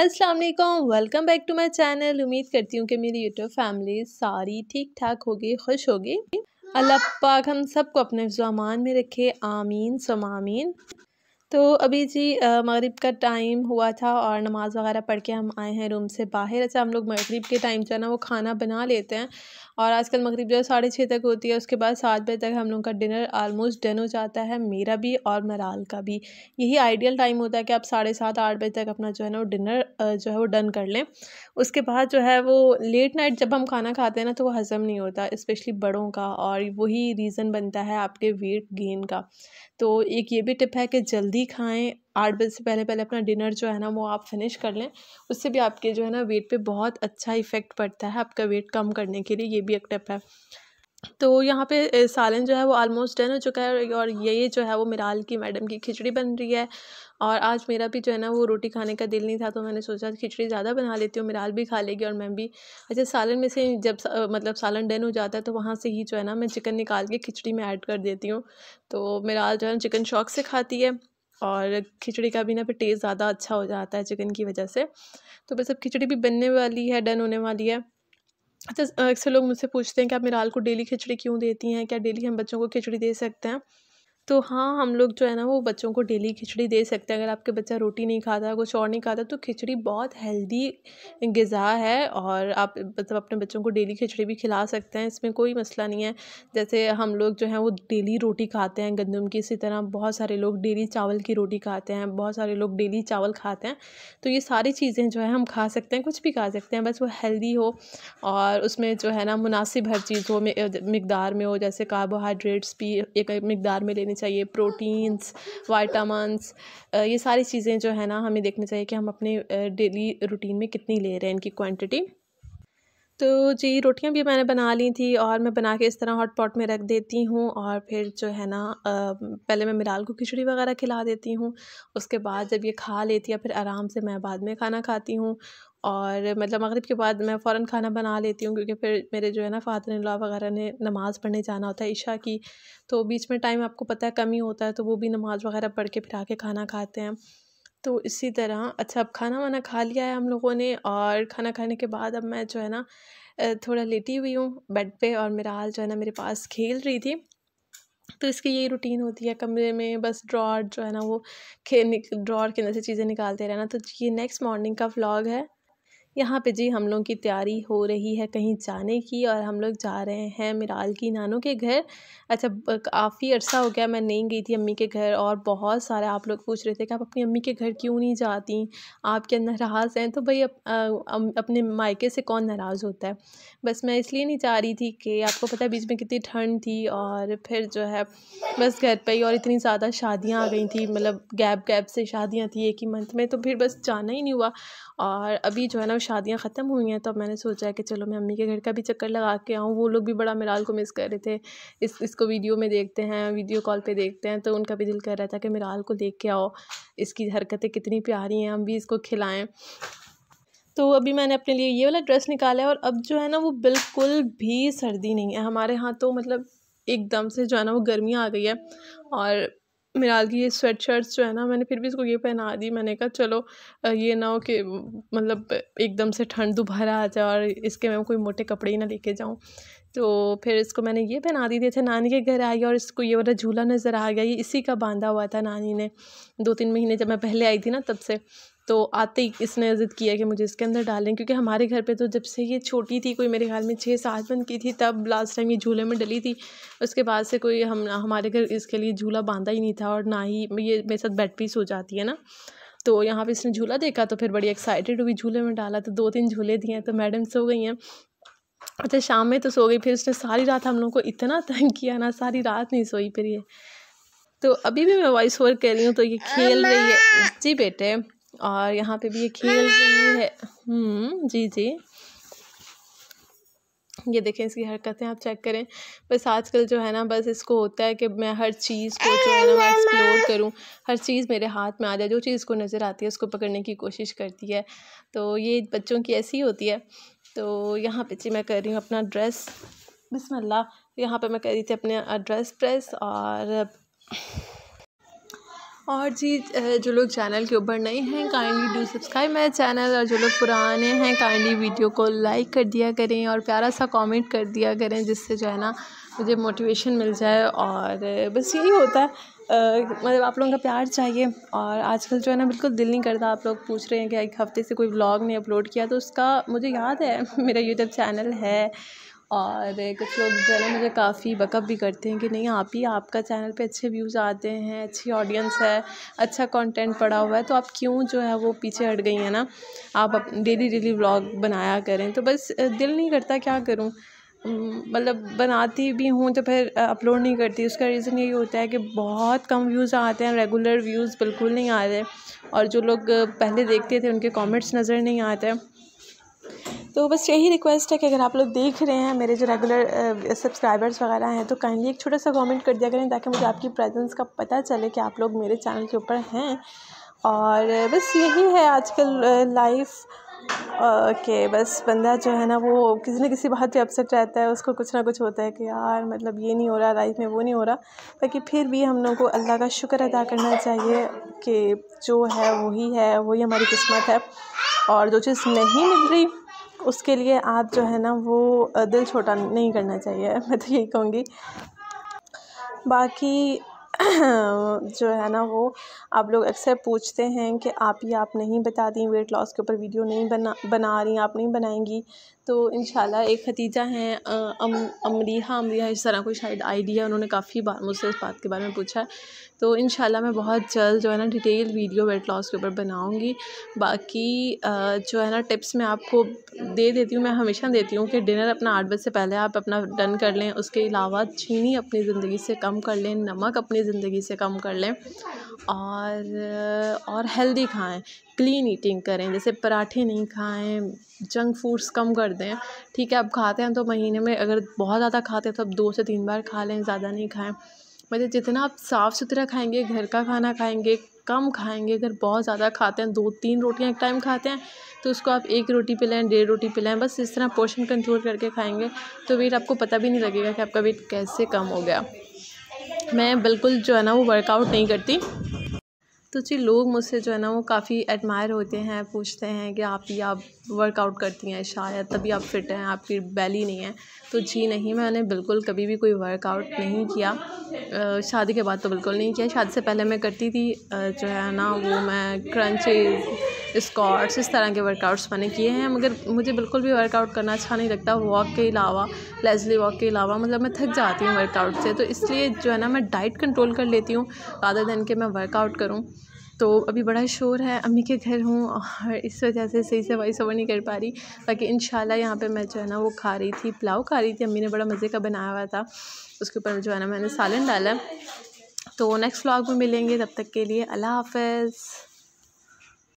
अस्सलाम वालेकुम welcome back to my channel उम्मीद करती हूँ कि मेरी यूट्यूब फैमिली सारी ठीक ठाक होगी खुश होगी अल्लाह पाक हम सबको अपने जमान में रखे आमीन समामीन तो अभी जी मगरिब का टाइम हुआ था और नमाज़ वगैरह पढ़ के हम आए हैं रूम से बाहर अच्छा हम लोग मगरिब के टाइम जो है ना वो खाना बना लेते हैं और आजकल मगरिब जो है साढ़े छः तक होती है उसके बाद सात बजे तक हम लोग का डिनर आलमोस्ट डन हो जाता है मेरा भी और मराल का भी यही आइडियल टाइम होता है कि आप साढ़े सात आठ बजे तक अपना जो है ना वो डिनर जो है वो डन कर लें उसके बाद जो है वो लेट नाइट जब हम खाना खाते हैं ना तो वो हज़म नहीं होता इस्पेशली बड़ों का और वही रीज़न बनता है आपके वेट गेन का तो एक ये भी टिप है कि जल्दी खाएं आठ बजे से पहले पहले अपना डिनर जो है ना वो आप फिनिश कर लें उससे भी आपके जो है ना वेट पे बहुत अच्छा इफ़ेक्ट पड़ता है आपका वेट कम करने के लिए ये भी एक टिप है तो यहाँ पे सालन जो है वो आलमोस्ट डन हो चुका है और ये जो है वो मिराल की मैडम की खिचड़ी बन रही है और आज मेरा भी जो है ना वो रोटी खाने का दिल नहीं था तो मैंने सोचा खिचड़ी ज़्यादा बना लेती हूँ मिराल भी खा लेगी और मैं भी अच्छा सालन में से जब मतलब सालन डन हो जाता है तो वहाँ से ही जो है ना मैं चिकन निकाल के खिचड़ी में ऐड कर देती हूँ तो मिराल जो है ना चिकन शौक से खाती है और खिचड़ी का भी ना फिर टेस्ट ज़्यादा अच्छा हो जाता है चिकन की वजह से तो बस अब खिचड़ी भी बनने वाली है डन होने वाली है अच्छा अक्सर लोग मुझसे पूछते हैं कि आप मिराल को डेली खिचड़ी क्यों देती हैं क्या डेली हम बच्चों को खिचड़ी दे सकते हैं तो हाँ हम लोग जो है ना वो बच्चों को डेली खिचड़ी दे सकते हैं अगर आपके बच्चा रोटी नहीं खाता कुछ और नहीं खाता तो खिचड़ी बहुत हेल्दी गज़ा है और आप मतलब अपने बच्चों को डेली खिचड़ी भी खिला सकते हैं इसमें कोई मसला नहीं है जैसे हम लोग जो है वो डेली रोटी खाते हैं गंदम की इसी तरह बहुत सारे लोग डेली चावल की रोटी खाते हैं बहुत सारे लोग डेली चावल खाते हैं तो ये सारी चीज़ें जो है हम खा सकते हैं कुछ भी खा सकते हैं बस वो हेल्दी हो और उसमें जो है ना मुनासिब हर चीज़ हो मकदार में हो जैसे कार्बोहाइड्रेट्स भी एक मकदार में लेने देखनी चाहिए प्रोटीन्स वाइटामस ये सारी चीज़ें जो है ना हमें देखनी चाहिए कि हम अपने डेली रूटीन में कितनी ले रहे हैं इनकी क्वान्टिटी तो जी रोटियां भी मैंने बना ली थी और मैं बना के इस तरह हॉट पॉट में रख देती हूँ और फिर जो है ना पहले मैं मिराल को खिचड़ी वगैरह खिला देती हूँ उसके बाद जब ये खा लेती है फिर आराम से मैं बाद में खाना खाती हूँ और मतलब मगरिब के बाद मैं फ़ौरन खाना बना लेती हूँ क्योंकि फिर मेरे जो है ना फादर इन लॉ वगैरह ने नमाज़ पढ़ने जाना होता है ईशा की तो बीच में टाइम आपको पता है कम ही होता है तो वो भी नमाज़ वगैरह पढ़ के फिर आके खाना खाते हैं तो इसी तरह अच्छा अब खाना वाना खा लिया है हम लोगों ने और खाना खाने के बाद अब मैं जो है ना थोड़ा लेटी हुई हूँ बेड पे और मेरा हाल जो है ना मेरे पास खेल रही थी तो इसकी यही रूटीन होती है कमरे में बस ड्रॉर जो है ना वो ड्रॉर के अंदर से चीज़ें निकालते रहना तो ये नेक्स्ट मॉर्निंग का व्लॉग है यहाँ पे जी हम लोग की तैयारी हो रही है कहीं जाने की और हम लोग जा रहे हैं मिराल की नानों के घर अच्छा काफ़ी अरसा हो गया मैं नहीं गई थी अम्मी के घर और बहुत सारे आप लोग पूछ रहे थे कि आप अपनी अम्मी के घर क्यों नहीं जाती आपके नाराज़ हैं तो भाई अप, अपने मायके से कौन नाराज़ होता है बस मैं इसलिए नहीं चाह रही थी कि आपको पता है बीच में कितनी ठंड थी और फिर जो है बस घर पर ही और इतनी ज़्यादा शादियाँ आ गई थी मतलब गैप गैप से शादियाँ थी एक ही मंथ में तो फिर बस जाना ही नहीं हुआ और अभी जो है ना वो शादियाँ ख़त्म हुई हैं तो मैंने सोचा है कि चलो मैं अम्मी के घर का भी चक्कर लगा के आऊँ वो लोग भी बड़ा मिराल को मिस कर रहे थे इस इसको वीडियो में देखते हैं वीडियो कॉल पर देखते हैं तो उनका भी दिल कर रहा था कि मिराल को देख के आओ इसकी हरकतें कितनी प्यारी हैं हम भी इसको खिलाएँ तो अभी मैंने अपने लिए ये वाला ड्रेस निकाला है और अब जो है ना वो बिल्कुल भी सर्दी नहीं है हमारे यहाँ तो मतलब एकदम से जो है ना वो गर्मी आ गई है और मिराल की ये स्वेट शर्ट्स जो है ना मैंने फिर भी इसको ये पहना दी मैंने कहा चलो ये ना हो कि मतलब एकदम से ठंड दोबारा आ जाए और इसके मैं कोई मोटे कपड़े ही ना लेके जाऊँ तो फिर इसको मैंने ये पहना दी थे नानी के घर आई और इसको ये वाला झूला नज़र आ गया ये इसी का बांधा हुआ था नानी ने दो तीन महीने जब मैं पहले आई थी ना तब से तो आते ही इसने ज़िद किया कि मुझे इसके अंदर डालें क्योंकि हमारे घर पे तो जब से ये छोटी थी कोई मेरे ख्याल में छः सात बंद की थी तब लास्ट टाइम ये झूले में डली थी उसके बाद से कोई हम हमारे घर इसके लिए झूला बांधा ही नहीं था और ना ही ये मेरे साथ बेड पीस हो जाती है ना तो यहाँ पे इसने झूला देखा तो फिर बड़ी एक्साइटेड हुई झूले में डाला तो दो तीन झूले दिए तो मैडम सो गई हैं अच्छा शाम में तो सो गई फिर उसने सारी रात हम लोगों को इतना तंग किया ना सारी रात नहीं सोई फिर ये तो अभी भी मैं वॉइस ओवर कह रही हूँ तो ये खेल रही है जी बेटे और यहाँ पे भी ये खेल रही है हम्म, जी जी ये देखें इसकी हरकतें आप चेक करें बस आजकल जो है ना बस इसको होता है कि मैं हर चीज़ को जो है ना एक्सप्लोर करूं हर चीज़ मेरे हाथ में आ जाए जो चीज़ को नज़र आती है उसको पकड़ने की कोशिश करती है तो ये बच्चों की ऐसी होती है तो यहाँ पे जी मैं कर रही हूँ अपना ड्रेस बिसमल्ला यहाँ पे मैं कर रही थी अपने ड्रेस प्रेस और और जी जो लोग चैनल के ऊपर नए हैं kindly do subscribe my channel और जो लोग पुराने हैं काइंडली वीडियो को लाइक कर दिया करें और प्यारा सा कमेंट कर दिया करें जिससे जो है ना मुझे मोटिवेशन मिल जाए और बस यही होता है मतलब आप लोगों का प्यार चाहिए और आजकल जो है ना बिल्कुल दिल नहीं करता आप लोग पूछ रहे हैं कि एक हफ़्ते से कोई ब्लॉग नहीं अपलोड किया तो उसका मुझे याद है मेरा यूट्यूब चैनल है और कुछ लोग जो है ना मुझे काफ़ी बकअप भी करते हैं कि नहीं आप ही आपका चैनल पे अच्छे व्यूज़ आते हैं अच्छी ऑडियंस है अच्छा कंटेंट पड़ा हुआ है तो आप क्यों जो है वो पीछे हट गई हैं ना आप डेली डेली व्लॉग बनाया करें तो बस दिल नहीं करता क्या करूँ मतलब बनाती भी हूँ तो फिर अपलोड नहीं करती उसका रीज़न यही होता है कि बहुत कम व्यूज़ आते हैं रेगुलर व्यूज़ बिल्कुल नहीं आ रहे और जो लोग पहले देखते थे उनके कमेंट्स नज़र नहीं आते तो बस यही रिक्वेस्ट है कि अगर आप लोग देख रहे हैं मेरे जो रेगुलर सब्सक्राइबर्स वगैरह हैं तो काइंडली एक छोटा सा कमेंट कर दिया करें ताकि मुझे आपकी प्रेजेंस का पता चले कि आप लोग मेरे चैनल के ऊपर हैं और बस यही है आजकल लाइफ के बस बंदा जो है ना वो किसी न किसी बात पे अपसेट रहता है उसको कुछ ना कुछ होता है कि यार मतलब ये नहीं हो रहा लाइफ में वो नहीं हो रहा बाकी फिर भी हम लोग को अल्लाह का शुक्र अदा करना चाहिए कि जो है वही है वही हमारी किस्मत है और जो चीज़ नहीं मिल रही उसके लिए आप जो है ना वो दिल छोटा नहीं करना चाहिए मैं तो यही कहूँगी बाकी जो है ना वो आप लोग अक्सर पूछते हैं कि आप ही आप नहीं बता दी वेट लॉस के ऊपर वीडियो नहीं बना बना रही आप नहीं बनाएंगी तो इन एक भतीजा हैं अम अमरीहा अमरीहा इस तरह कोई शायद आइडिया उन्होंने काफ़ी बार मुझसे इस बात के बारे में पूछा है तो इन मैं बहुत जल्द जो है ना डिटेल वीडियो वेट लॉस के ऊपर बनाऊँगी बाकी जो है ना टिप्स मैं आपको दे देती हूँ मैं हमेशा देती हूँ कि डिनर अपना आठ बजे से पहले आप अपना डन कर लें उसके अलावा चीनी अपनी ज़िंदगी से कम कर लें नमक अपनी ज़िंदगी से कम कर लें और और हेल्दी खाएं क्लीन ईटिंग करें जैसे पराठे नहीं खाएं जंक फूड्स कम कर दें ठीक है अब खाते हैं तो महीने में अगर बहुत ज़्यादा खाते हैं तो अब दो से तीन बार खा लें ज़्यादा नहीं खाएं मतलब जितना आप साफ़ सुथरा खाएंगे घर का खाना खाएंगे कम खाएंगे अगर बहुत ज़्यादा खाते हैं दो तीन रोटियाँ एक टाइम खाते हैं तो उसको आप एक रोटी पिलाएं डेढ़ रोटी पिलाएं बस इस तरह पोर्शन कंट्रोल करके खाएंगे तो वेट आपको पता भी नहीं लगेगा कि आपका वेट कैसे कम हो गया मैं बिल्कुल जो है ना वो वर्कआउट नहीं करती तो जी लोग मुझसे जो है ना वो काफ़ी एडमायर होते हैं पूछते हैं कि आप ये आप वर्कआउट करती हैं शायद तभी आप फिट हैं आपकी बैली नहीं है तो जी नहीं मैंने बिल्कुल कभी भी कोई वर्कआउट नहीं किया शादी के बाद तो बिल्कुल नहीं किया शादी से पहले मैं करती थी जो है ना वो मैं क्रंचेज स्कॉट्स इस तरह के वर्कआउट्स मैंने किए हैं मगर मुझे बिल्कुल भी वर्कआउट करना अच्छा नहीं लगता वॉक के अलावा लेजली वॉक के अलावा मतलब मैं थक जाती हूँ वर्कआउट से तो इसलिए जो है ना मैं डाइट कंट्रोल कर लेती हूँ आधा दिन के मैं वर्कआउट करूँ तो अभी बड़ा शोर है अम्मी के घर हूँ और इस वजह से सही से वॉइस ओवर नहीं कर पा रही बाकी इन यहाँ पे मैं जो है ना वो खा रही थी पुलाव खा रही थी अम्मी ने बड़ा मज़े का बनाया हुआ था उसके ऊपर जो है ना मैंने सालन डाला तो नेक्स्ट व्लॉग में मिलेंगे तब तक के लिए अल्लाह हाफ